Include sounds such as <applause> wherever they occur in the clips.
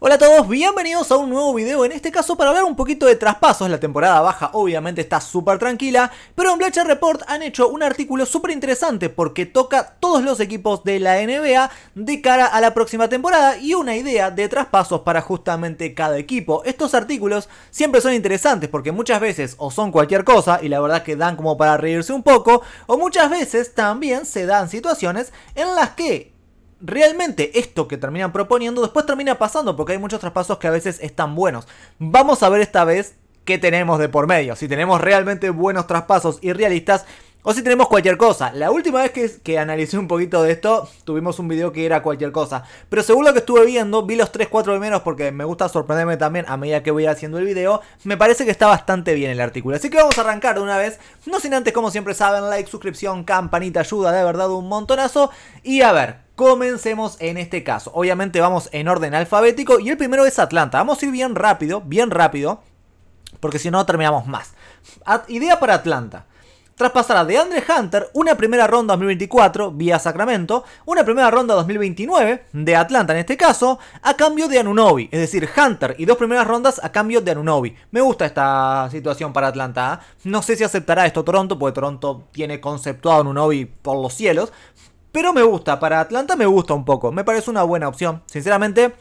Hola a todos, bienvenidos a un nuevo video, en este caso para hablar un poquito de traspasos, la temporada baja obviamente está súper tranquila, pero en Bleacher Report han hecho un artículo súper interesante porque toca todos los equipos de la NBA de cara a la próxima temporada y una idea de traspasos para justamente cada equipo. Estos artículos siempre son interesantes porque muchas veces o son cualquier cosa y la verdad que dan como para reírse un poco, o muchas veces también se dan situaciones en las que realmente esto que terminan proponiendo después termina pasando porque hay muchos traspasos que a veces están buenos. Vamos a ver esta vez qué tenemos de por medio, si tenemos realmente buenos traspasos y realistas o si tenemos cualquier cosa. La última vez que, que analicé un poquito de esto, tuvimos un video que era cualquier cosa. Pero según lo que estuve viendo, vi los 3-4 menos porque me gusta sorprenderme también a medida que voy haciendo el video. Me parece que está bastante bien el artículo. Así que vamos a arrancar de una vez. No sin antes, como siempre saben, like, suscripción, campanita, ayuda de verdad un montonazo. Y a ver, Comencemos en este caso. Obviamente vamos en orden alfabético y el primero es Atlanta. Vamos a ir bien rápido, bien rápido, porque si no terminamos más. idea para Atlanta. Tras pasar a DeAndre Hunter, una primera ronda 2024 vía Sacramento, una primera ronda 2029 de Atlanta en este caso, a cambio de Anunobi, es decir, Hunter y dos primeras rondas a cambio de Anunobi. Me gusta esta situación para Atlanta. ¿ah? No sé si aceptará esto Toronto, porque Toronto tiene conceptuado a Anunobi por los cielos, pero me gusta, para Atlanta me gusta un poco. Me parece una buena opción. Sinceramente,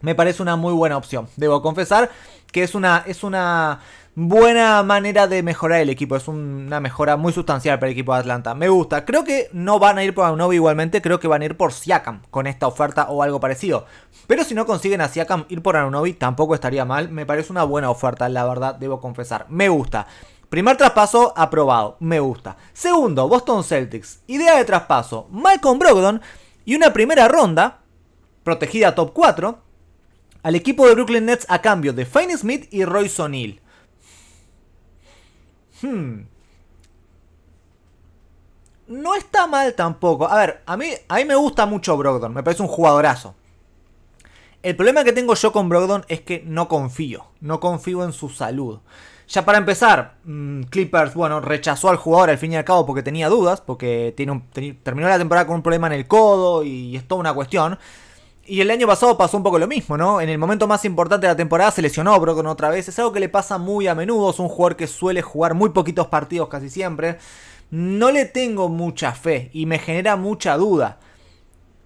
me parece una muy buena opción. Debo confesar que es una, es una buena manera de mejorar el equipo. Es una mejora muy sustancial para el equipo de Atlanta. Me gusta. Creo que no van a ir por Anunobi igualmente. Creo que van a ir por Siakam con esta oferta o algo parecido. Pero si no consiguen a Siakam ir por Anunobi tampoco estaría mal. Me parece una buena oferta, la verdad, debo confesar. Me gusta. Primer traspaso aprobado, me gusta. Segundo, Boston Celtics. Idea de traspaso, Malcolm Brogdon y una primera ronda, protegida top 4, al equipo de Brooklyn Nets a cambio de Fine Smith y Royce O'Neill. Hmm. No está mal tampoco. A ver, a mí, a mí me gusta mucho Brogdon, me parece un jugadorazo. El problema que tengo yo con Brogdon es que no confío, no confío en su salud. Ya para empezar, mm, Clippers, bueno, rechazó al jugador al fin y al cabo porque tenía dudas, porque tiene terminó la temporada con un problema en el codo y es toda una cuestión. Y el año pasado pasó un poco lo mismo, ¿no? En el momento más importante de la temporada se lesionó Brogdon otra vez. Es algo que le pasa muy a menudo. Es un jugador que suele jugar muy poquitos partidos casi siempre. No le tengo mucha fe y me genera mucha duda.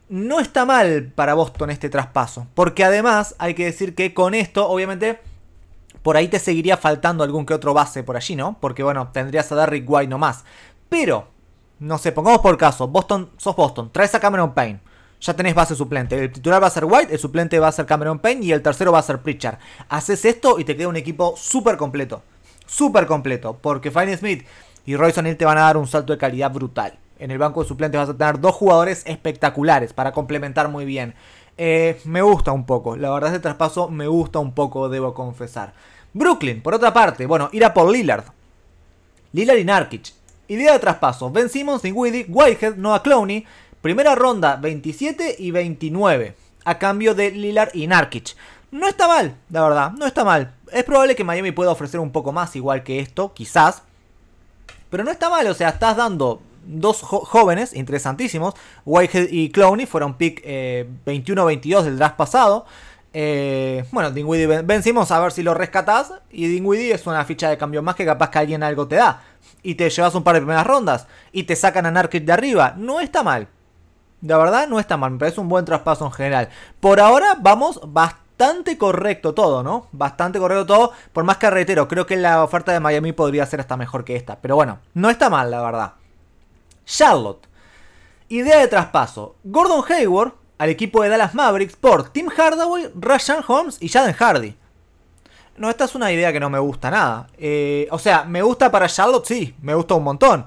No está mal para Boston este traspaso. Porque además hay que decir que con esto, obviamente por ahí te seguiría faltando algún que otro base por allí, ¿no? Porque bueno, tendrías a Derrick White nomás. Pero, no sé, pongamos por caso, Boston, sos Boston, traes a Cameron Payne. Ya tenés base suplente. El titular va a ser White, el suplente va a ser Cameron Payne y el tercero va a ser Pritchard. Haces esto y te queda un equipo súper completo. Súper completo. Porque Fine Smith y Royce O'Neill te van a dar un salto de calidad brutal. En el banco de suplentes vas a tener dos jugadores espectaculares para complementar muy bien. Eh, me gusta un poco, la verdad este traspaso me gusta un poco, debo confesar. Brooklyn, por otra parte, bueno, ir a por Lillard. Lillard y Narkic. Idea de traspaso, Ben Simmons, Woody, Whitehead, Noah Clowney. Primera ronda, 27 y 29. A cambio de Lillard y Narkic. No está mal, la verdad, no está mal. Es probable que Miami pueda ofrecer un poco más igual que esto, quizás. Pero no está mal, o sea, estás dando dos jóvenes interesantísimos. Whitehead y Clowney fueron pick 21-22 eh, del draft pasado. Eh, bueno, Dingwiddie vencimos a ver si lo rescatás. Y Dingwiddie es una ficha de cambio más que capaz que alguien algo te da. Y te llevas un par de primeras rondas. Y te sacan a Narkit de arriba. No está mal. La verdad, no está mal. Me parece un buen traspaso en general. Por ahora, vamos bastante correcto todo, ¿no? Bastante correcto todo. Por más que reitero, creo que la oferta de Miami podría ser hasta mejor que esta. Pero bueno, no está mal, la verdad. Charlotte. Idea de traspaso. Gordon Hayward al equipo de Dallas Mavericks por Tim Hardaway, ryan Holmes y Jaden Hardy. No, esta es una idea que no me gusta nada. Eh, o sea, me gusta para Charlotte, sí, me gusta un montón.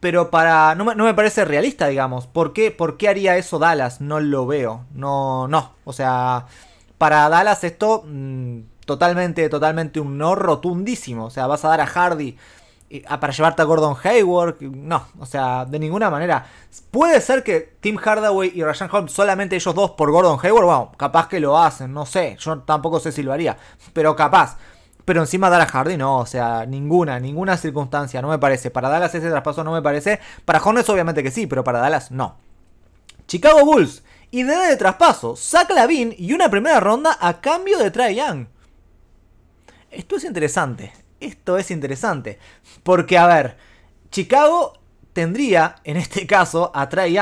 Pero para. No me, parece realista, digamos. ¿Por qué, ¿Por qué haría eso Dallas? No lo veo. No, no. O sea, para Dallas esto. Mm, totalmente, totalmente un no rotundísimo. O sea, vas a dar a Hardy Ah, para llevarte a Gordon Hayward. No, o sea, de ninguna manera. Puede ser que Tim Hardaway y Ryan Holmes, solamente ellos dos por Gordon Hayward, bueno, capaz que lo hacen, no sé. Yo tampoco sé si lo haría, pero capaz. Pero encima Dallas Hardy no, o sea, ninguna, ninguna circunstancia, no me parece. Para Dallas ese traspaso no me parece. Para Hornets obviamente que sí, pero para Dallas no. Chicago Bulls, idea de traspaso, saca Lavin y una primera ronda a cambio de Trae Young. Esto es interesante, esto es interesante. Porque, a ver, Chicago tendría, en este caso, a Trae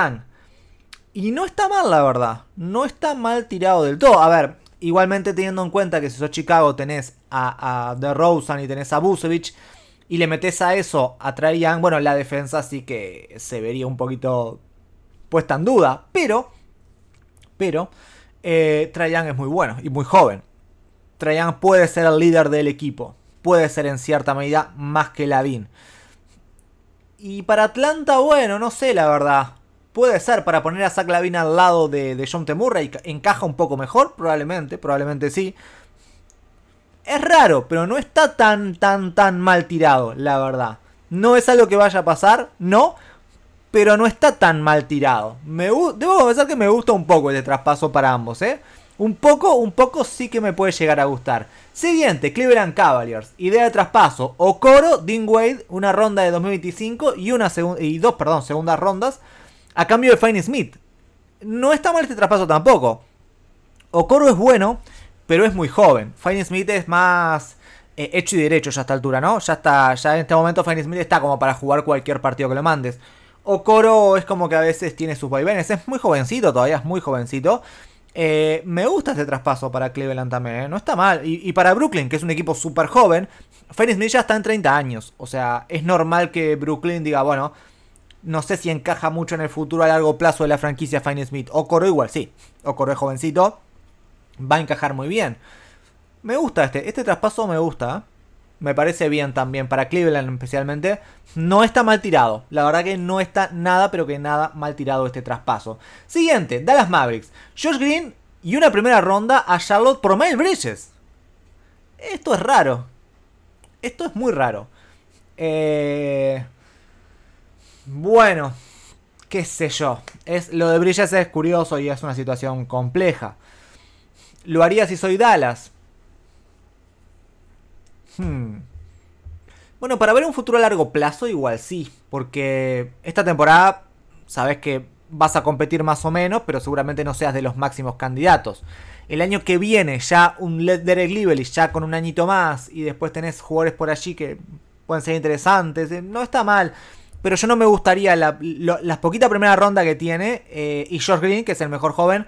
Y no está mal, la verdad. No está mal tirado del todo. A ver, igualmente teniendo en cuenta que si sos Chicago tenés a, The DeRozan y tenés a Busevich y le metes a eso a Trae bueno, la defensa sí que se vería un poquito puesta en duda. Pero, pero, eh, es muy bueno y muy joven. Trae puede ser el líder del equipo puede ser en cierta medida más que Lavin. Y para Atlanta, bueno, no sé la verdad. Puede ser, para poner a Zach Lavin al lado de, John Temurra y encaja un poco mejor, probablemente, probablemente sí. Es raro, pero no está tan, tan, tan mal tirado, la verdad. No es algo que vaya a pasar, no, pero no está tan mal tirado. Me, debo confesar que me gusta un poco el de traspaso para ambos, ¿eh? Un poco, un poco sí que me puede llegar a gustar. Siguiente, Cleveland Cavaliers. Idea de traspaso. Okoro, Dean Wade, una ronda de 2025 y, una y dos perdón, segundas rondas a cambio de Fine Smith. No está mal este traspaso tampoco. Okoro es bueno, pero es muy joven. Fine Smith es más eh, hecho y derecho ya a esta altura, ¿no? Ya está, ya en este momento Fine Smith está como para jugar cualquier partido que le mandes. Okoro es como que a veces tiene sus vaivenes, es muy jovencito todavía, es muy jovencito. Eh, me gusta este traspaso para Cleveland también, ¿eh? no está mal. Y, para Brooklyn, que es un equipo súper joven, Fanny Smith ya está en 30 años. O sea, es normal que Brooklyn diga, bueno, no sé si encaja mucho en el futuro a largo plazo de la franquicia Finney Smith. corre igual, sí. o corre jovencito, va a encajar muy bien. Me gusta este, este traspaso me gusta. ¿eh? me parece bien también, para Cleveland especialmente. No está mal tirado, la verdad que no está nada, pero que nada mal tirado este traspaso. Siguiente, Dallas Mavericks. Josh Green y una primera ronda a Charlotte por Miles Bridges. Esto es raro. Esto es muy raro. Eh, bueno, qué sé yo. Es, lo de Bridges es curioso y es una situación compleja. Lo haría si soy Dallas, Hmm. Bueno, para ver un futuro a largo plazo, igual sí, porque esta temporada sabes que vas a competir más o menos, pero seguramente no seas de los máximos candidatos. El año que viene, ya un Derek Lively, ya con un añito más, y después tenés jugadores por allí que pueden ser interesantes, eh, no está mal. Pero yo no me gustaría la, las poquitas primera ronda que tiene, eh, y George Green, que es el mejor joven,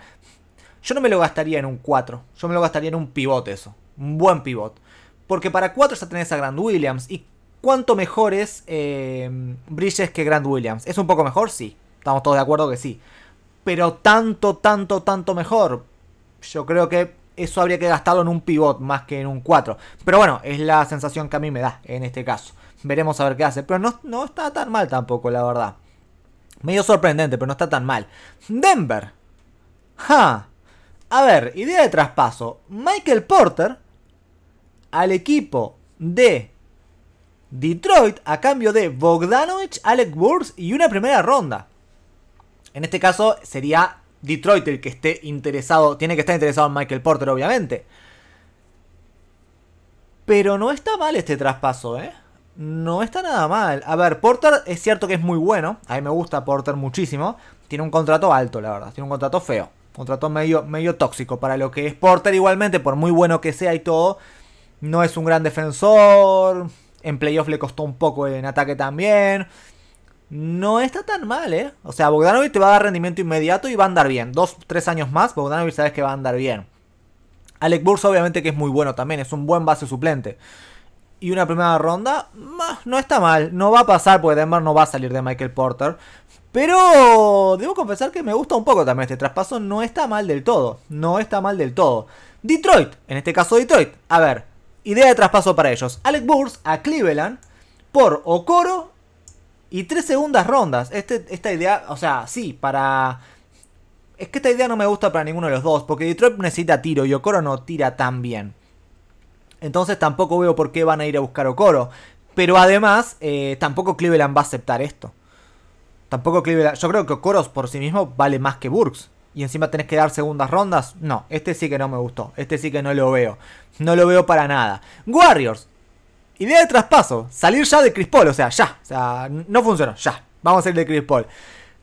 yo no me lo gastaría en un 4, yo me lo gastaría en un pivot eso, un buen pivot porque para 4 ya tenés a Grand Williams. ¿Y cuánto mejor es eh, Bridges que Grand Williams? ¿Es un poco mejor? Sí. Estamos todos de acuerdo que sí. Pero tanto, tanto, tanto mejor. Yo creo que eso habría que gastarlo en un pivot más que en un 4. Pero bueno, es la sensación que a mí me da en este caso. Veremos a ver qué hace. Pero no, no está tan mal tampoco, la verdad. Medio sorprendente, pero no está tan mal. Denver. Ja. A ver, idea de traspaso. Michael Porter al equipo de Detroit a cambio de Bogdanovich, Alec Wurz y una primera ronda. En este caso sería Detroit el que esté interesado, tiene que estar interesado en Michael Porter obviamente. Pero no está mal este traspaso, ¿eh? No está nada mal. A ver, Porter es cierto que es muy bueno. A mí me gusta Porter muchísimo. Tiene un contrato alto, la verdad. Tiene un contrato feo. Un contrato medio, medio tóxico para lo que es Porter. Igualmente, por muy bueno que sea y todo, no es un gran defensor. En playoff le costó un poco en ataque también. No está tan mal, ¿eh? O sea, Bogdanovic te va a dar rendimiento inmediato y va a andar bien. Dos, tres años más, Bogdanovic sabes que va a andar bien. Alec Burse obviamente que es muy bueno también, es un buen base suplente. Y una primera ronda, no está mal. No va a pasar porque Denver no va a salir de Michael Porter. Pero debo confesar que me gusta un poco también este traspaso. No está mal del todo. No está mal del todo. Detroit, en este caso Detroit. A ver, idea de traspaso para ellos. Alex Burks a Cleveland por Okoro y tres segundas rondas. Este, esta idea, o sea, sí, para... Es que esta idea no me gusta para ninguno de los dos, porque Detroit necesita tiro y Okoro no tira tan bien. Entonces tampoco veo por qué van a ir a buscar Okoro. Pero además, eh, tampoco Cleveland va a aceptar esto. Tampoco Cleveland. Yo creo que Okoro por sí mismo vale más que Burks y encima tenés que dar segundas rondas. No, este sí que no me gustó. Este sí que no lo veo. No lo veo para nada. Warriors. Idea de traspaso. Salir ya de Chris Paul. O sea, ya. O sea, no funcionó. Ya. Vamos a ir de Chris Paul.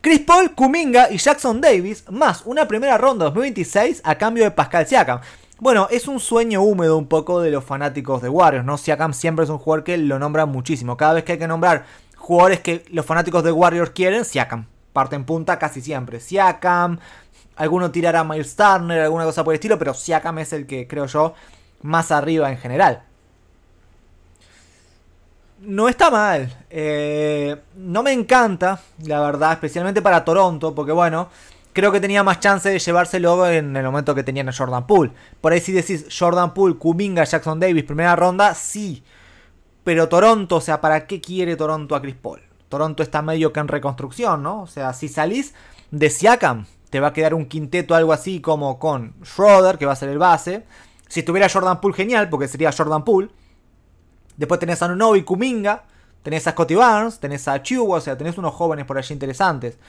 Chris Paul, Kuminga y Jackson Davis. Más una primera ronda 2026 a cambio de Pascal Siakam. Bueno, es un sueño húmedo un poco de los fanáticos de Warriors, ¿no? Siakam siempre es un jugador que lo nombra muchísimo. Cada vez que hay que nombrar jugadores que los fanáticos de Warriors quieren, Siakam. Parte en punta casi siempre. Siakam, Alguno tirará a Miles Turner, alguna cosa por el estilo, pero Siakam es el que creo yo más arriba en general. No está mal. Eh, no me encanta, la verdad, especialmente para Toronto, porque bueno, creo que tenía más chance de llevárselo en el momento que tenían a Jordan Poole. Por ahí si decís Jordan Poole, Kuminga, Jackson Davis, primera ronda, sí. Pero Toronto, o sea, ¿para qué quiere Toronto a Chris Paul? Toronto está medio que en reconstrucción, ¿no? O sea, si salís de Siakam, te va a quedar un quinteto algo así como con Schroeder, que va a ser el base. Si estuviera Jordan Poole, genial, porque sería Jordan Poole. Después tenés a y Kuminga, tenés a Scotty Barnes, tenés a Chihuahua, o sea, tenés unos jóvenes por allí interesantes.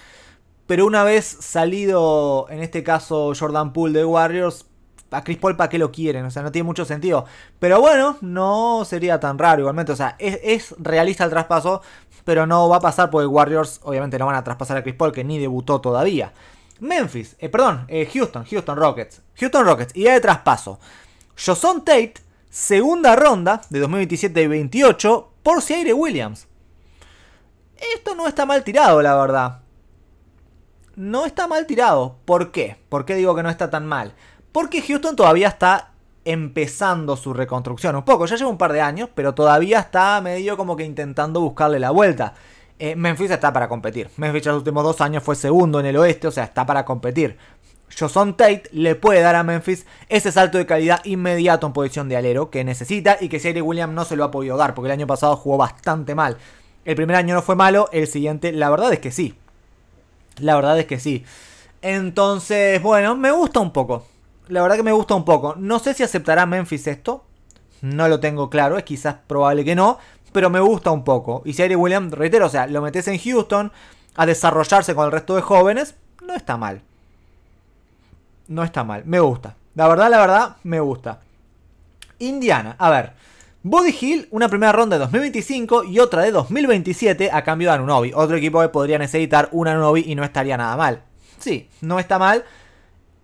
Pero una vez salido, en este caso, Jordan Poole de Warriors, a Chris Paul para qué lo quieren, o sea, no tiene mucho sentido. Pero bueno, no sería tan raro igualmente, o sea, es, es realista el traspaso, pero no va a pasar porque Warriors obviamente no van a traspasar a Chris Paul, que ni debutó todavía. Memphis, eh, perdón, eh, Houston, Houston Rockets. Houston Rockets, idea de traspaso. Joson Tate, segunda ronda de 2027-28 por aire Williams. Esto no está mal tirado, la verdad. No está mal tirado. ¿Por qué? ¿Por qué digo que no está tan mal? Porque Houston todavía está empezando su reconstrucción un poco. Ya lleva un par de años, pero todavía está medio como que intentando buscarle la vuelta. Eh, Memphis está para competir. Memphis los últimos dos años fue segundo en el oeste, o sea, está para competir. Joson Tate le puede dar a Memphis ese salto de calidad inmediato en posición de alero que necesita y que Jerry William no se lo ha podido dar porque el año pasado jugó bastante mal. El primer año no fue malo, el siguiente, la verdad es que sí. La verdad es que sí. Entonces, bueno, me gusta un poco. La verdad que me gusta un poco. No sé si aceptará Memphis esto. No lo tengo claro, es quizás probable que no pero me gusta un poco. Y si harry Williams, reitero, o sea, lo metes en Houston a desarrollarse con el resto de jóvenes, no está mal. No está mal, me gusta. La verdad, la verdad, me gusta. Indiana, a ver. Body Hill, una primera ronda de 2025 y otra de 2027 a cambio de Anunobi. Otro equipo que podría necesitar un Anunobi y no estaría nada mal. Sí, no está mal.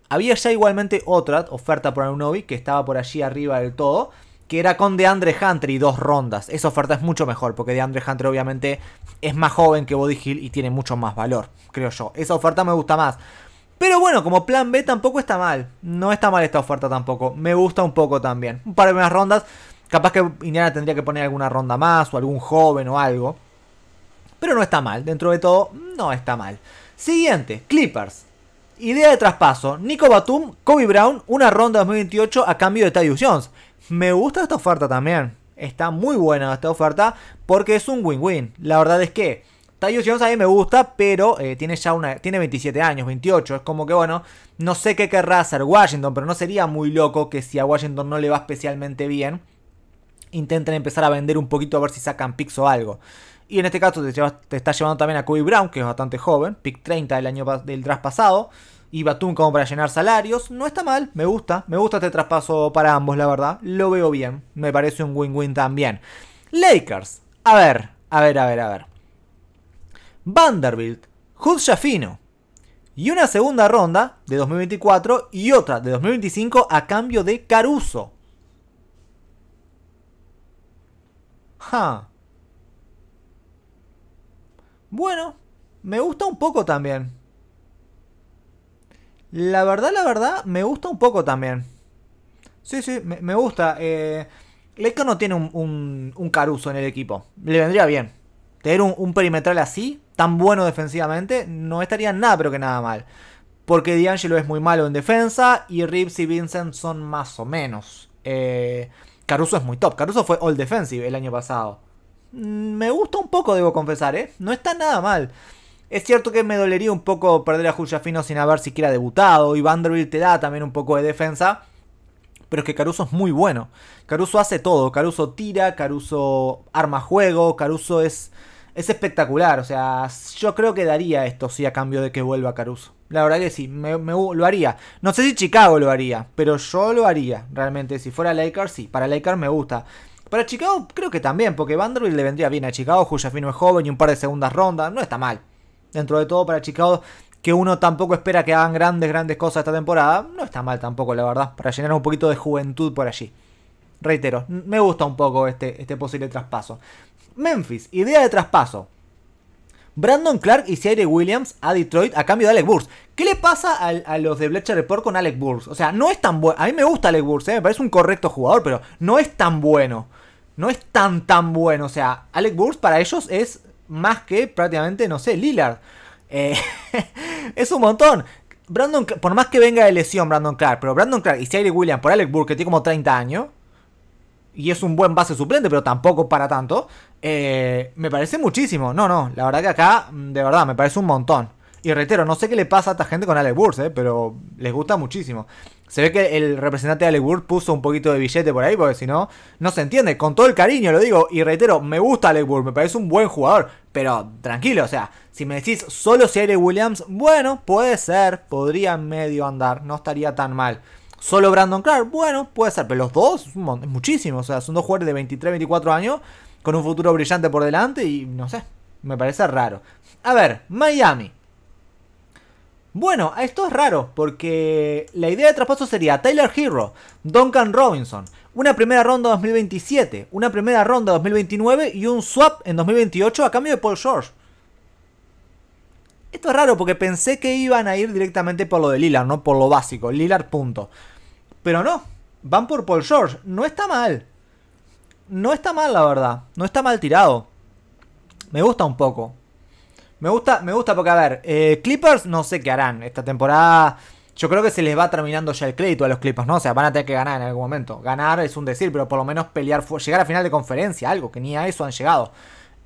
Había ya igualmente otra oferta por Anunobi que estaba por allí arriba del todo que era con DeAndre Hunter y dos rondas. Esa oferta es mucho mejor, porque DeAndre Hunter obviamente es más joven que Body Hill y tiene mucho más valor, creo yo. Esa oferta me gusta más. Pero bueno, como plan B tampoco está mal. No está mal esta oferta tampoco. Me gusta un poco también. Un par de más rondas. Capaz que Indiana tendría que poner alguna ronda más o algún joven o algo. Pero no está mal. Dentro de todo, no está mal. Siguiente, Clippers. Idea de traspaso. Nico Batum, Kobe Brown, una ronda 2028 a cambio de Tyus Jones. Me gusta esta oferta también. Está muy buena esta oferta porque es un win-win. La verdad es que Tyus Jones a mí me gusta, pero eh, tiene ya una, tiene 27 años, 28. Es como que, bueno, no sé qué querrá hacer Washington, pero no sería muy loco que si a Washington no le va especialmente bien, intenten empezar a vender un poquito a ver si sacan picks o algo. Y en este caso te, está llevando también a Kobe Brown, que es bastante joven, pick 30 del, año, del draft pasado y Batum como para llenar salarios. No está mal, me gusta, me gusta este traspaso para ambos, la verdad. Lo veo bien, me parece un win-win también. Lakers, a ver, a ver, a ver, a ver. Vanderbilt, Hood Shafino. Y una segunda ronda de 2024 y otra de 2025 a cambio de Caruso. Bueno, me gusta un poco también. La verdad, la verdad, me gusta un poco también. Sí, sí, me, gusta. Eh, Leco no tiene un, Caruso en el equipo. Le vendría bien. Tener un, perimetral así, tan bueno defensivamente, no estaría nada, pero que nada mal. Porque D'Angelo es muy malo en defensa y Reeves y Vincent son más o menos. Eh, Caruso es muy top. Caruso fue All Defensive el año pasado. Mm, me gusta un poco, debo confesar, ¿eh? No está nada mal. Es cierto que me dolería un poco perder a Fino sin haber siquiera debutado. Y Vanderbilt te da también un poco de defensa. Pero es que Caruso es muy bueno. Caruso hace todo. Caruso tira, Caruso arma juego, Caruso es, es espectacular. O sea, yo creo que daría esto sí a cambio de que vuelva Caruso. La verdad que sí, me, lo haría. No sé si Chicago lo haría, pero yo lo haría realmente. Si fuera Lakers, sí. Para Lakers me gusta. Para Chicago creo que también, porque Vanderbilt le vendría bien a Chicago. Fino es joven y un par de segundas rondas. No está mal dentro de todo para Chicago, que uno tampoco espera que hagan grandes, grandes cosas esta temporada. No está mal tampoco, la verdad, para llenar un poquito de juventud por allí. Reitero, me gusta un poco este, este posible traspaso. Memphis, idea de traspaso. Brandon Clark y Cyril Williams a Detroit a cambio de Alec Burks. ¿Qué le pasa a, los de Bleacher Report con Alec Burks? O sea, no es tan bueno. A mí me gusta Alec Burks, eh, me parece un correcto jugador, pero no es tan bueno. No es tan tan bueno. O sea, Alec Burns para ellos es más que prácticamente, no sé, Lillard. Eh, <laughs> es un montón. Brandon, por más que venga de lesión Brandon Clark, pero Brandon Clark y Cyril Williams por Alec Burke, que tiene como 30 años, y es un buen base suplente, pero tampoco para tanto, eh, me parece muchísimo. No, no, la verdad que acá, mm, de verdad, me parece un montón. Y reitero, no sé qué le pasa a esta gente con Alec Burke, eh, pero les gusta muchísimo. Se ve que el representante de Alec puso un poquito de billete por ahí, porque si no, no se entiende. Con todo el cariño lo digo, y reitero, me gusta Alec me parece un buen jugador, pero tranquilo, o sea, si me decís solo si Williams, bueno, puede ser, podría medio andar, no estaría tan mal. Solo Brandon Clark, bueno, puede ser, pero los dos, es muchísimo, o sea, son dos jugadores de 23, 24 años, con un futuro brillante por delante, y no sé, me parece raro. A ver, Miami. Bueno, esto es raro, porque la idea de traspaso sería Tyler Hero, Duncan Robinson, una primera ronda 2027, una primera ronda 2029 y un swap en 2028 a cambio de Paul George. Esto es raro porque pensé que iban a ir directamente por lo de Lillard, no por lo básico, Lillard punto. Pero no, van por Paul George, no está mal. No está mal la verdad, no está mal tirado. Me gusta un poco. Me gusta, me gusta porque, a ver, eh, Clippers no sé qué harán. Esta temporada yo creo que se les va terminando ya el crédito a los Clippers, ¿no? O sea, van a tener que ganar en algún momento. Ganar es un decir, pero por lo menos pelear, llegar a final de conferencia, algo que ni a eso han llegado.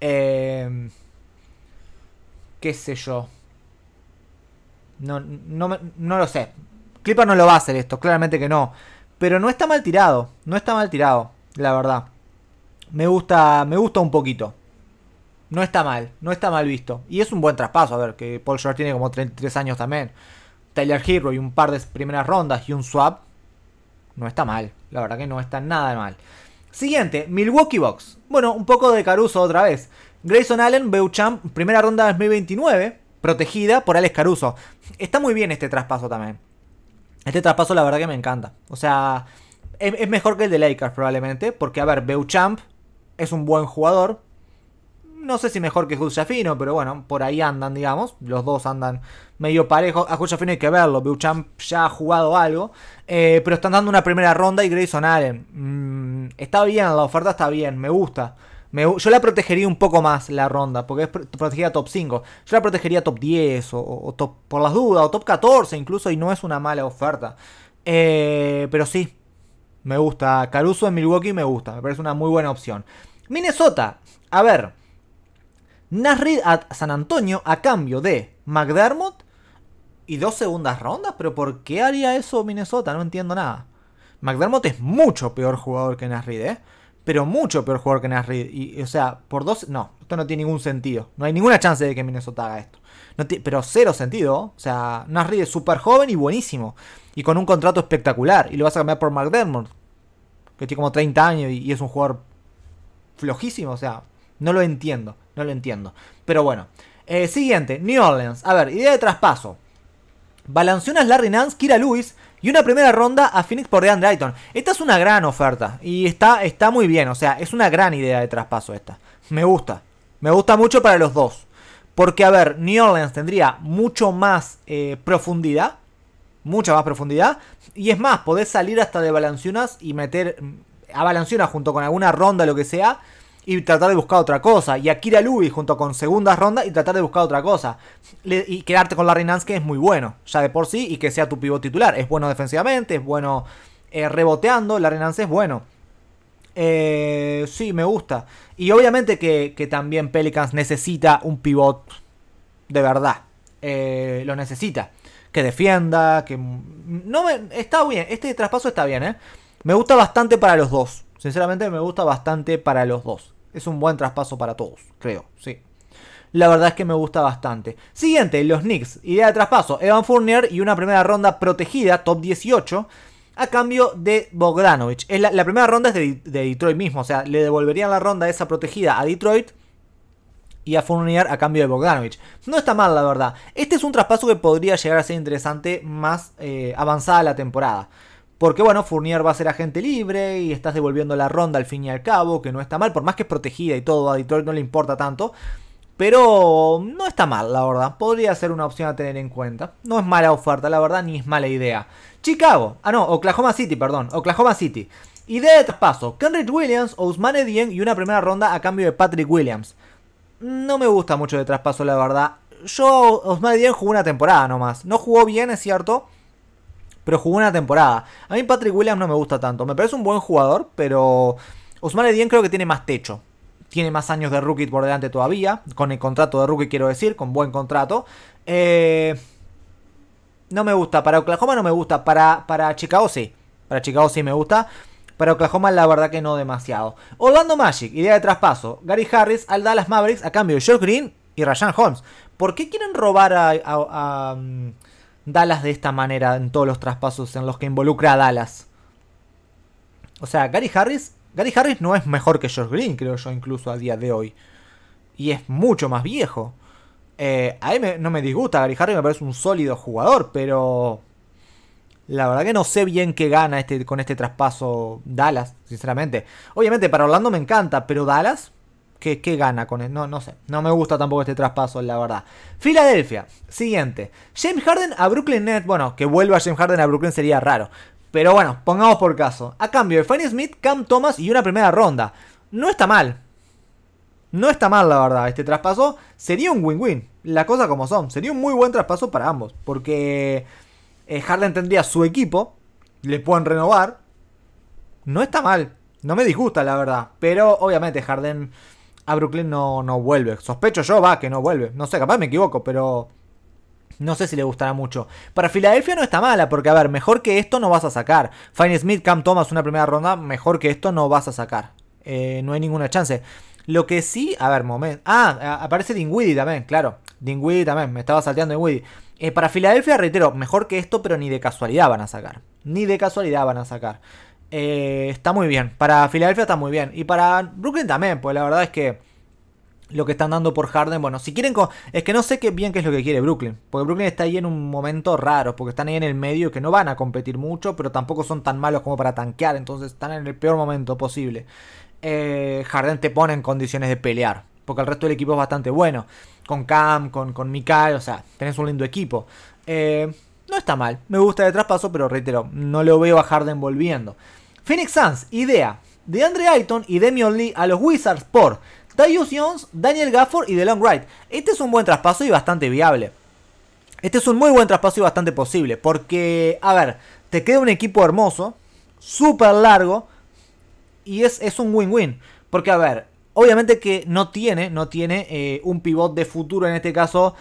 Eh, ¿Qué sé yo? No, no, no lo sé. Clippers no lo va a hacer esto, claramente que no. Pero no está mal tirado, no está mal tirado, la verdad. Me gusta, me gusta un poquito no está mal, no está mal visto. Y es un buen traspaso, a ver, que Paul George tiene como 33 años también. Tyler Hero y un par de primeras rondas y un swap. No está mal, la verdad que no está nada mal. Siguiente, Milwaukee Box. Bueno, un poco de Caruso otra vez. Grayson Allen, Beuchamp, primera ronda de 2029, protegida por Alex Caruso. Está muy bien este traspaso también. Este traspaso la verdad que me encanta. O sea, es, mejor que el de Lakers probablemente, porque a ver, Beuchamp es un buen jugador, no sé si mejor que Jafino, pero bueno, por ahí andan, digamos. Los dos andan medio parejos. A Jafino hay que verlo. Beauchamp ya ha jugado algo. Eh, pero están dando una primera ronda y Grayson Allen. Mm, está bien, la oferta está bien, me gusta. yo la protegería un poco más la ronda, porque es protegida top 5. Yo la protegería top 10 o, top, por las dudas, o top 14 incluso, y no es una mala oferta. Eh, pero sí, me gusta. Caruso en Milwaukee me gusta, me parece una muy buena opción. Minnesota, a ver. Nasrid a San Antonio a cambio de McDermott y dos segundas rondas. Pero ¿por qué haría eso Minnesota? No entiendo nada. McDermott es mucho peor jugador que Nasrid, ¿eh? Pero mucho peor jugador que Nasrid. Y, o sea, por dos... No, esto no tiene ningún sentido. No hay ninguna chance de que Minnesota haga esto. pero cero sentido. ¿eh? O sea, Nasrid es súper joven y buenísimo. Y con un contrato espectacular. Y lo vas a cambiar por McDermott. Que tiene como 30 años y es un jugador flojísimo. O sea, no lo entiendo. No lo entiendo. Pero bueno. Eh, siguiente, New Orleans. A ver, idea de traspaso. Balancionas Larry Nance, Kira Lewis y una primera ronda a Phoenix por DeAndre Ayton. Esta es una gran oferta y está, está muy bien. O sea, es una gran idea de traspaso esta. Me gusta. Me gusta mucho para los dos. Porque, a ver, New Orleans tendría mucho más eh, profundidad. Mucha más profundidad. Y es más, podés salir hasta de Balancionas. y meter mm, a Balancionas junto con alguna ronda, lo que sea y tratar de buscar otra cosa. Y Akira Lubi junto con segunda ronda y tratar de buscar otra cosa. y quedarte con Larry Nance que es muy bueno, ya de por sí, y que sea tu pivot titular. Es bueno defensivamente, es bueno eh, reboteando, la Nance es bueno. Eh, sí, me gusta. Y obviamente que, también Pelicans necesita un pivot de verdad. Eh, lo necesita. Que defienda, que... No, está bien, este traspaso está bien, Me gusta bastante para los dos. Sinceramente me gusta bastante para los dos es un buen traspaso para todos, creo, sí. La verdad es que me gusta bastante. Siguiente, los Knicks. Idea de traspaso. Evan Fournier y una primera ronda protegida, top 18, a cambio de Bogdanovich. la, primera ronda es de, Detroit mismo. O sea, le devolverían la ronda esa protegida a Detroit y a Fournier a cambio de Bogdanovich. No está mal, la verdad. Este es un traspaso que podría llegar a ser interesante más eh, avanzada la temporada. Porque bueno, Fournier va a ser agente libre y estás devolviendo la ronda al fin y al cabo, que no está mal, por más que es protegida y todo, a Detroit no le importa tanto. Pero no está mal, la verdad. Podría ser una opción a tener en cuenta. No es mala oferta, la verdad, ni es mala idea. Chicago. Ah, no, Oklahoma City, perdón. Oklahoma City. Idea de traspaso. Kendrick Williams, Ousmane Edien y una primera ronda a cambio de Patrick Williams. No me gusta mucho de traspaso, la verdad. Yo, Ousmane Edien jugó una temporada nomás. No jugó bien, es cierto pero jugó una temporada. A mí Patrick Williams no me gusta tanto. Me parece un buen jugador, pero Osman Edien creo que tiene más techo. Tiene más años de rookie por delante todavía. Con el contrato de rookie, quiero decir, con buen contrato. Eh, no me gusta. Para Oklahoma no me gusta. Para, para Chicago sí. Para Chicago sí me gusta. Para Oklahoma la verdad que no demasiado. Orlando Magic, idea de traspaso. Gary Harris al Dallas Mavericks a cambio de George Green y Rajan Holmes. ¿Por qué quieren robar a mm, Dallas de esta manera en todos los traspasos en los que involucra a Dallas. O sea, Gary Harris, Gary Harris no es mejor que George Green, creo yo, incluso a día de hoy. Y es mucho más viejo. Eh, a mí no me disgusta Gary Harris, me parece un sólido jugador, pero la verdad que no sé bien qué gana este, con este traspaso Dallas, sinceramente. Obviamente para Orlando me encanta, pero Dallas ¿Qué, gana con él? No, no sé. No me gusta tampoco este traspaso, la verdad. Filadelfia, siguiente. James Harden a Brooklyn Nets. Bueno, que vuelva James Harden a Brooklyn sería raro. Pero bueno, pongamos por caso. A cambio de Fanny Smith, Cam Thomas y una primera ronda. No está mal. No está mal, la verdad. Este traspaso sería un win-win. La cosa como son. Sería un muy buen traspaso para ambos. Porque eh, Harden tendría su equipo. Le pueden renovar. No está mal. No me disgusta, la verdad. Pero obviamente Harden a Brooklyn no, no vuelve. Sospecho yo, va, que no vuelve. No sé, capaz me equivoco, pero no sé si le gustará mucho. Para Filadelfia no está mala, porque a ver, mejor que esto no vas a sacar. Fine Smith, Cam Thomas, una primera ronda, mejor que esto no vas a sacar. Eh, no hay ninguna chance. Lo que sí, a ver, momento. Ah, aparece Dingwiddie también, claro. Dingwiddie también, me estaba salteando Dingwiddie. Eh, para Filadelfia, reitero, mejor que esto, pero ni de casualidad van a sacar. Ni de casualidad van a sacar. Eh, está muy bien. Para Filadelfia está muy bien. Y para Brooklyn también, pues la verdad es que lo que están dando por Harden, bueno, si quieren... es que no sé qué bien qué es lo que quiere Brooklyn. Porque Brooklyn está ahí en un momento raro. Porque están ahí en el medio que no van a competir mucho. Pero tampoco son tan malos como para tanquear. Entonces están en el peor momento posible. Eh, Harden te pone en condiciones de pelear. Porque el resto del equipo es bastante bueno. Con Cam, con, con Mikael, o sea, tenés un lindo equipo. Eh, no está mal. Me gusta el traspaso, pero reitero, no lo veo a de volviendo. Phoenix Suns, idea. De Andre Ayton y Demi Lee a los Wizards por Tyus Jones, Daniel Gafford y Long Wright. Este es un buen traspaso y bastante viable. Este es un muy buen traspaso y bastante posible. Porque, a ver, te queda un equipo hermoso, súper largo. Y es, es un win-win. Porque, a ver, obviamente que no tiene, no tiene eh, un pivot de futuro en este caso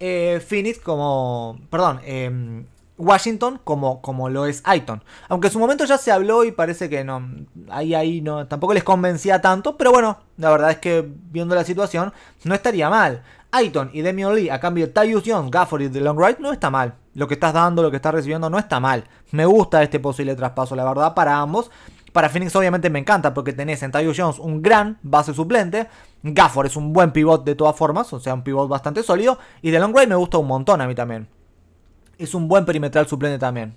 eh, Phoenix como. Perdón, em, Washington como, como lo es Aiton. Aunque en su momento ya se habló y parece que no. Ahí, ahí no. Tampoco les convencía tanto. Pero bueno, la verdad es que viendo la situación, no estaría mal. Aiton y Demi Lee a cambio de Tyus Jones, Gafford y The Long no está mal. Lo que estás dando, lo que estás recibiendo no está mal. Me gusta este posible traspaso, la verdad, para ambos. Para Phoenix obviamente me encanta porque tenés en Tyus Jones un gran base suplente. Gafford es un buen pivot de todas formas, o sea, un pivot bastante sólido. Y de Long me gusta un montón a mí también. Es un buen perimetral suplente también.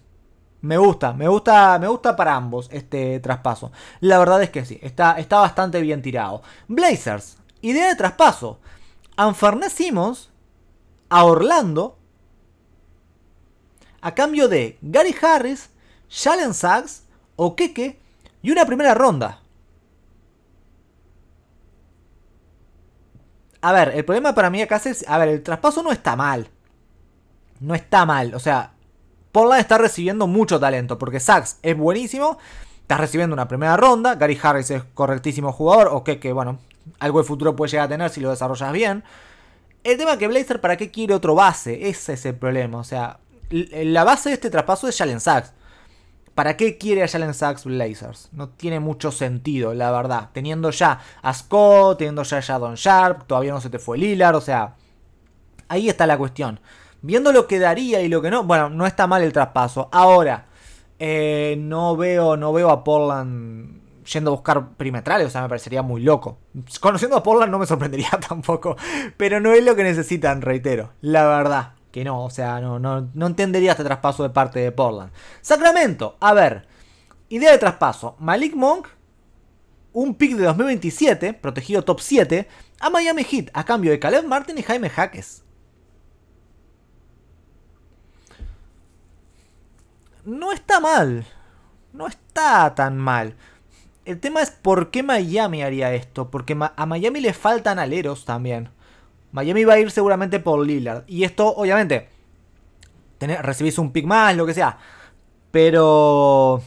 Me gusta, me gusta, me gusta para ambos este traspaso. La verdad es que sí, está, está bastante bien tirado. Blazers, idea de traspaso. Anfernecimos a Orlando a cambio de Gary Harris, Sacks Sachs, Keke. Y una primera ronda. A ver, el problema para mí acá es... A ver, el traspaso no está mal. No está mal. O sea, Portland está recibiendo mucho talento. Porque Sachs es buenísimo. Estás recibiendo una primera ronda. Gary Harris es correctísimo jugador. O que, que bueno, algo de futuro puede llegar a tener si lo desarrollas bien. El tema es que Blazer, ¿para qué quiere otro base? Ese es el problema. O sea, la base de este traspaso es Jalen Sachs. ¿Para qué quiere a Jalen Sachs Blazers? No tiene mucho sentido, la verdad. Teniendo ya a Scott, teniendo ya a Don Sharp, todavía no se te fue Lillard, o sea. Ahí está la cuestión. Viendo lo que daría y lo que no, bueno, no está mal el traspaso. Ahora, eh, no, veo, no veo a Portland yendo a buscar primetrales, o sea, me parecería muy loco. Conociendo a Portland no me sorprendería <laughs> tampoco, pero no es lo que necesitan, reitero, la verdad que no, o sea, no, no, entendería este traspaso de parte de Portland. Sacramento, a ver, idea de traspaso, Malik Monk, un pick de 2027, protegido top 7, a Miami Heat, a cambio de Caleb Martin y Jaime Jaques. No está mal, no está tan mal. El tema es por qué Miami haría esto, porque a Miami le faltan aleros también. Miami va a ir seguramente por Lillard. Y esto, obviamente, recibís un pick más, lo que sea. Pero...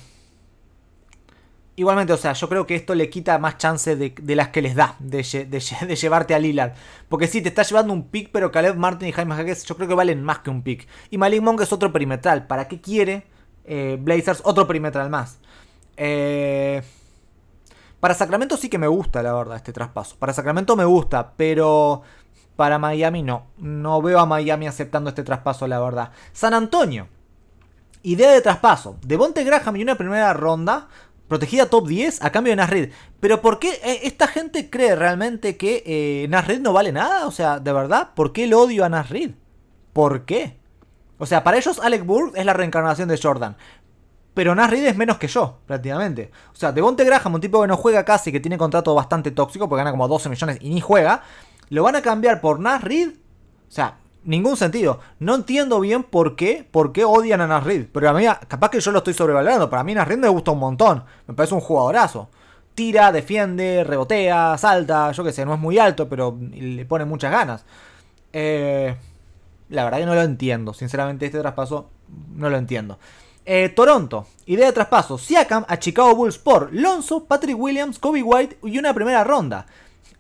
Igualmente, o sea, yo creo que esto le quita más chance de, las que les da de, llevarte a Lillard. Porque sí, te está llevando un pick, pero Caleb Martin y Jaime Jaquez, yo creo que valen más que un pick. Y Malik Monk es otro perimetral. ¿Para qué quiere eh, Blazers otro perimetral más? Eh, para Sacramento sí que me gusta, la verdad, este traspaso. Para Sacramento me gusta, pero para Miami no. No veo a Miami aceptando este traspaso, la verdad. San Antonio. Idea de traspaso. Devonte Graham y una primera ronda. Protegida top 10 a cambio de Nasrid. Pero ¿por qué eh, esta gente cree realmente que eh, Nasrid no vale nada? O sea, de verdad, ¿por qué el odio a Nasrid? ¿Por qué? O sea, para ellos Alec es la reencarnación de Jordan. Pero Nasrid es menos que yo, prácticamente. O sea, Devonte Graham, un tipo que no juega casi, que tiene contrato bastante tóxico, porque gana como 12 millones y ni juega. ¿Lo van a cambiar por Nas Reed? O sea, ningún sentido. No entiendo bien por qué, por qué odian a Nash Reed. Pero a mí, capaz que yo lo estoy sobrevalorando. Para mí Nas Reed me gusta un montón. Me parece un jugadorazo. Tira, defiende, rebotea, salta. Yo qué sé, no es muy alto, pero le pone muchas ganas. Eh, la verdad que no lo entiendo. Sinceramente, este traspaso no lo entiendo. Eh, Toronto, idea de traspaso. Siakam a Chicago Bulls por Lonzo, Patrick Williams, Kobe White y una primera ronda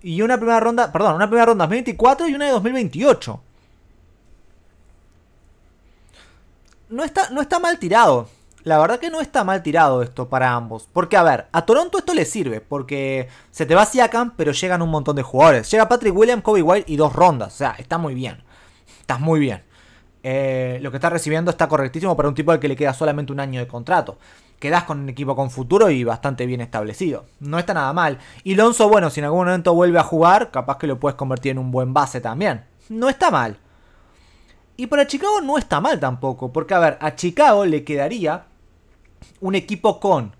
y una primera ronda, perdón, una primera ronda 2024 y una de 2028. No está, no está mal tirado. La verdad que no está mal tirado esto para ambos. Porque, a ver, a Toronto esto le sirve. Porque se te va acá pero llegan un montón de jugadores. Llega Patrick William, Kobe White y dos rondas. O sea, está muy bien. Estás muy bien. Eh, lo que está recibiendo está correctísimo para un tipo al que le queda solamente un año de contrato. Quedas con un equipo con futuro y bastante bien establecido. No está nada mal. Y Lonzo, bueno, si en algún momento vuelve a jugar, capaz que lo puedes convertir en un buen base también. No está mal. Y para Chicago no está mal tampoco, porque a ver, a Chicago le quedaría un equipo con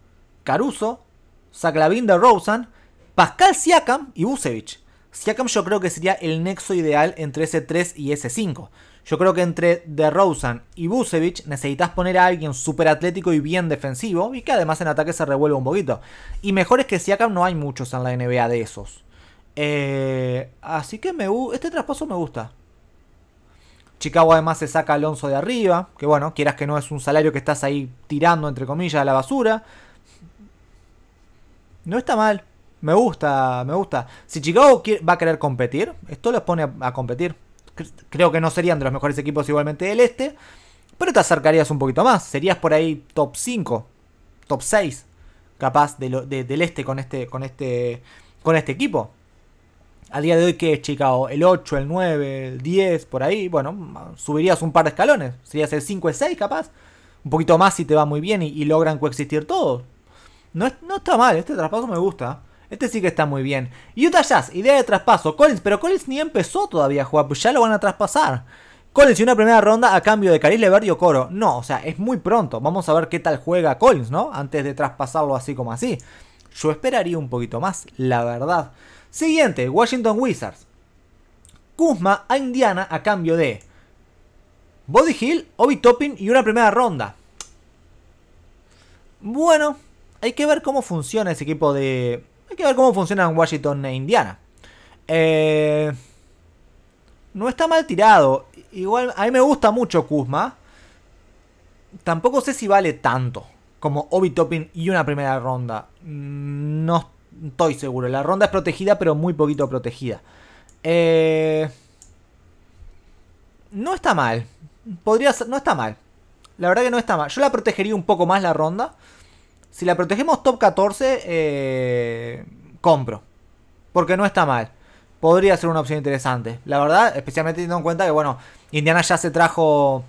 Caruso, saclavin de Rosen, Pascal Siakam y Busevich. Siakam yo creo que sería el nexo ideal entre ese 3 y ese 5. Yo creo que entre DeRozan y Busevich necesitas poner a alguien súper atlético y bien defensivo y que además en ataque se revuelva un poquito. Y mejor es que acá no hay muchos en la NBA de esos. Eh, así que me, este traspaso me gusta. Chicago además se saca a Alonso de arriba, que bueno, quieras que no es un salario que estás ahí tirando entre comillas a la basura. No está mal. Me gusta, me gusta. Si Chicago va a querer competir, esto los pone a competir creo que no serían de los mejores equipos igualmente del este, pero te acercarías un poquito más, serías por ahí top 5, top 6 capaz del este con este con este con este equipo. Al día de hoy que es Chicago, el 8, el 9, el 10 por ahí, bueno, subirías un par de escalones, serías el 5, el 6 capaz, un poquito más si te va muy bien y, logran coexistir todos. No, no está mal, este traspaso me gusta. Este sí que está muy bien. Utah Jazz, idea de traspaso. Collins, pero Collins ni empezó todavía a jugar, pues ya lo van a traspasar. Collins y una primera ronda a cambio de Caris Levert y Coro. No, o sea, es muy pronto. Vamos a ver qué tal juega Collins, ¿no? Antes de traspasarlo así como así. Yo esperaría un poquito más, la verdad. Siguiente, Washington Wizards. Kuzma a Indiana a cambio de Body Hill, Obi Topping y una primera ronda. Bueno, hay que ver cómo funciona ese equipo de, hay que ver cómo funcionan Washington e Indiana. Eh, no está mal tirado. Igual, a mí me gusta mucho Kuzma. Tampoco sé si vale tanto como Obi Topping y una primera ronda. Mm, no estoy seguro. La ronda es protegida, pero muy poquito protegida. Eh, no está mal. Podría ser, no está mal. La verdad que no está mal. Yo la protegería un poco más la ronda. Si la protegemos top 14, eh, compro. Porque no está mal. Podría ser una opción interesante. La verdad, especialmente teniendo en cuenta que, bueno, Indiana ya se trajo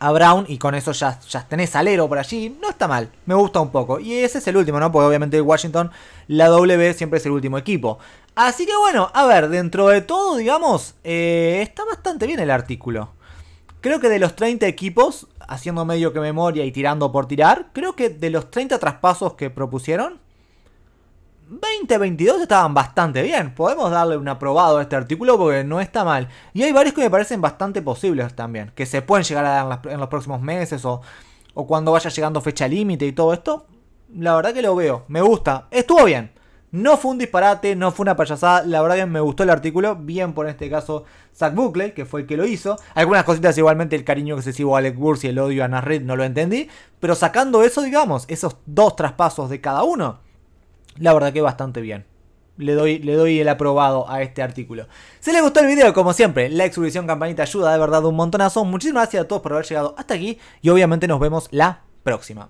a Brown y con eso ya, ya tenés alero por allí. No está mal, me gusta un poco. Y ese es el último, ¿no? Porque obviamente Washington, la W siempre es el último equipo. Así que bueno, a ver, dentro de todo, digamos, eh, está bastante bien el artículo. Creo que de los 30 equipos, haciendo medio que memoria y tirando por tirar, creo que de los 30 traspasos que propusieron, 20-22 estaban bastante bien. Podemos darle un aprobado a este artículo porque no está mal. Y hay varios que me parecen bastante posibles también, que se pueden llegar a dar en, los próximos meses o, o cuando vaya llegando fecha límite y todo esto. La verdad que lo veo, me gusta, estuvo bien. No fue un disparate, no fue una payasada. La verdad que me gustó el artículo. Bien por este caso Zach Buckley, que fue el que lo hizo. Algunas cositas igualmente, el cariño excesivo a Alec Burse y el odio a Nasrid no lo entendí. Pero sacando eso, digamos, esos dos traspasos de cada uno, la verdad que bastante bien. Le doy, le doy, el aprobado a este artículo. Si les gustó el video, como siempre, la suscripción, campanita, ayuda de verdad un montonazo. Muchísimas gracias a todos por haber llegado hasta aquí y obviamente nos vemos la próxima.